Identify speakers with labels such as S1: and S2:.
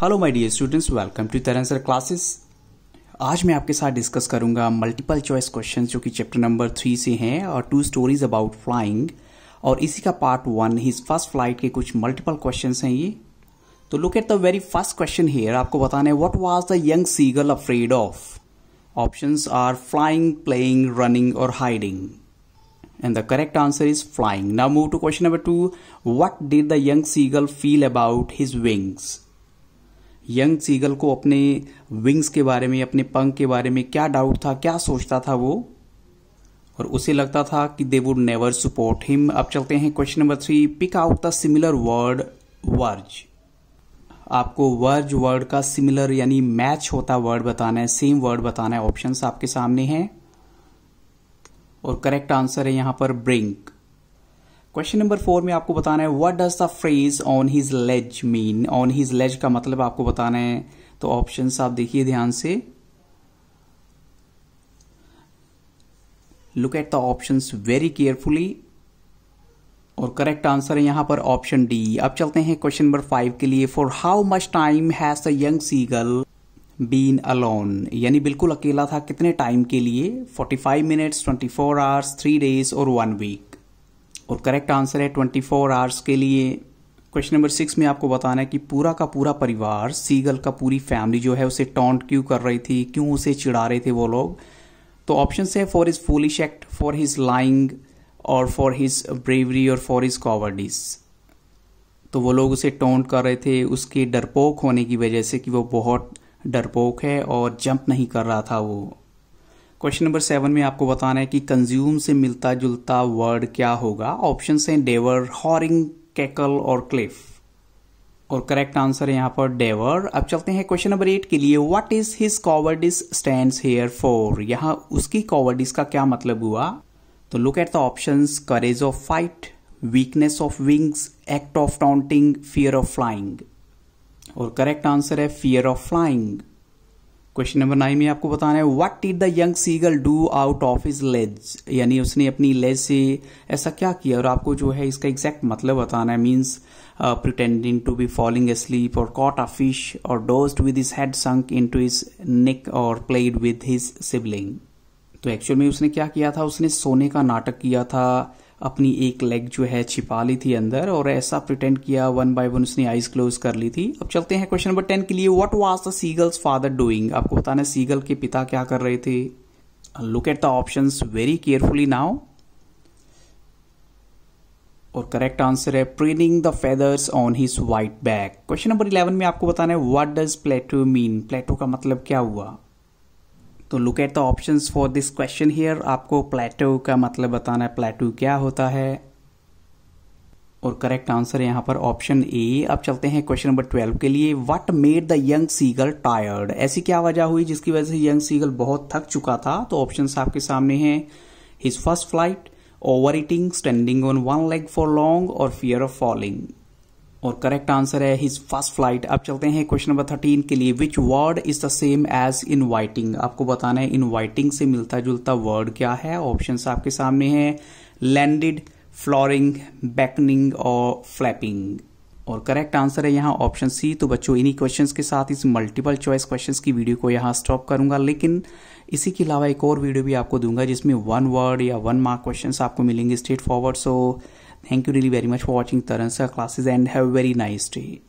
S1: Hello my dear students welcome to Taran sir classes आज मैं आपके साथ डिस्कस करूंगा मल्टीपल चॉइस क्वेश्चन जो कि चैप्टर नंबर थ्री से हैं और टू स्टोरीज अबाउट फ्लाइंग और इसी का part one his first flight के कुछ मल्टीपल क्वेश्चन हैं ये तो look at the very first question here आपको बताना है what was the young seagull afraid of option are flying playing running और hiding and the correct answer is flying. Now move to question number two. What did the young seagull feel about his wings? Young seagull को अपने wings के बारे में अपने पंख के बारे में क्या डाउट था क्या सोचता था वो और उसे लगता था कि they would never support him अब चलते हैं question number three pick out the similar word verge आपको वर्ज वर्ड का सिमिलर यानी मैच होता वर्ड बताना है सेम वर्ड बताना है ऑप्शंस आपके सामने हैं और करेक्ट आंसर है यहां पर ब्रिंक क्वेश्चन नंबर फोर में आपको बताना है what does the phrase on his ledge mean on his ledge का मतलब आपको बताना है तो ऑप्शन आप देखिए ध्यान से look at the option very carefully और करेक्ट आंसर है यहां पर ऑप्शन डी अब चलते हैं क्वेश्चन नंबर फाइव के लिए for how much time has the young seagull been alone यानी बिल्कुल अकेला था कितने टाइम के लिए 45 minutes four hours three days और वन वीक और करेक्ट आंसर है ट्वेंटी फोर आवर्स के लिए क्वेश्चन नंबर सिक्स में आपको बताना है कि पूरा का पूरा परिवार सीगल का पूरी फैमिली जो है उसे टॉन्ट क्यों कर रही थी क्यों उसे चिढ़ा रहे थे वो लोग तो ऑप्शन है for his foolish act for his lying और फॉर हिज ब्रेवरी और फॉर हिज कॉवर्डिस तो वो लोग उसे टोंट कर रहे थे उसके डरपोक होने की वजह से कि वो बहुत डरपोक है और जंप नहीं कर रहा था वो क्वेश्चन नंबर सेवन में आपको बताना है कि कंज्यूम से मिलता जुलता वर्ड क्या होगा ऑप्शन है डेवर हॉरिंग कैकल और क्लिफ और करेक्ट आंसर है यहां पर डेवर अब चलते हैं क्वेश्चन नंबर एट के लिए what is his cowardice stand here for यहां उसकी कॉवर्डिस का क्या मतलब हुआ तो look at the option courage of fight weakness of wings act of taunting fear of flying और करेक्ट आंसर है fear of flying question number nine में आपको बताना है what did the young seagull do out of his ledge यानी उसने अपनी लेज से ऐसा क्या किया और आपको जो है इसका एग्जैक्ट मतलब बताना है means pretending to be falling sleep और कॉट अ फिश और dozed with his head sunk into his neck और प्लेड विद हिज सिबलिंग तो एक्चुअल में उसने क्या किया था उसने सोने का नाटक किया था अपनी एक लेग जो है छिपा ली थी अंदर और ऐसा प्रिटेंड किया वन बाय वन उसने आईज क्लोज कर ली थी अब चलते हैं क्वेश्चन नंबर टेन के लिए what was the seagull's father doing आपको बताना सीगल के पिता क्या कर रहे थे look at the option very carefully now और करेक्ट आंसर है preening the feathers on his white back question number eleven में आपको बताना है what does plateau mean plateau का मतलब क्या हुआ तो look at the options for this question here आपको प्लेटो का मतलब बताना है प्लेटो क्या होता है और करेक्ट आंसर यहाँ पर ऑप्शन ए अब चलते हैं क्वेश्चन नंबर ट्वेल्व के लिए what made the young seagull tired ऐसी क्या वजह हुई जिसकी वजह से यंग सीगल बहुत थक चुका था तो ऑप्शन आपके सामने हैं his first flight overeating standing on one leg for long और फियर ऑफ फॉलिंग और करेक्ट आंसर है हिज फर्स्ट फ्लाइट अब चलते हैं क्वेश्चन नंबर थर्टीन के लिए which word is the same as inviting आपको बताना है इनवाइटिंग से मिलता जुलता वर्ड क्या है ऑप्शन आपके सामने है लैंडेड फ्लोरिंग बैकनिंग और फ्लैपिंग और करेक्ट आंसर है यहाँ ऑप्शन सी तो बच्चों इन्हीं क्वेश्चंस के साथ इस मल्टीपल चॉइस क्वेश्चंस की वीडियो को यहाँ स्टॉप करूंगा लेकिन इसी के अलावा एक और वीडियो भी आपको दूंगा जिसमें वन वर्ड या वन मार्क क्वेश्चंस आपको मिलेंगे straightforward so Thank you really very much for watching Taransa classes and have a very nice day.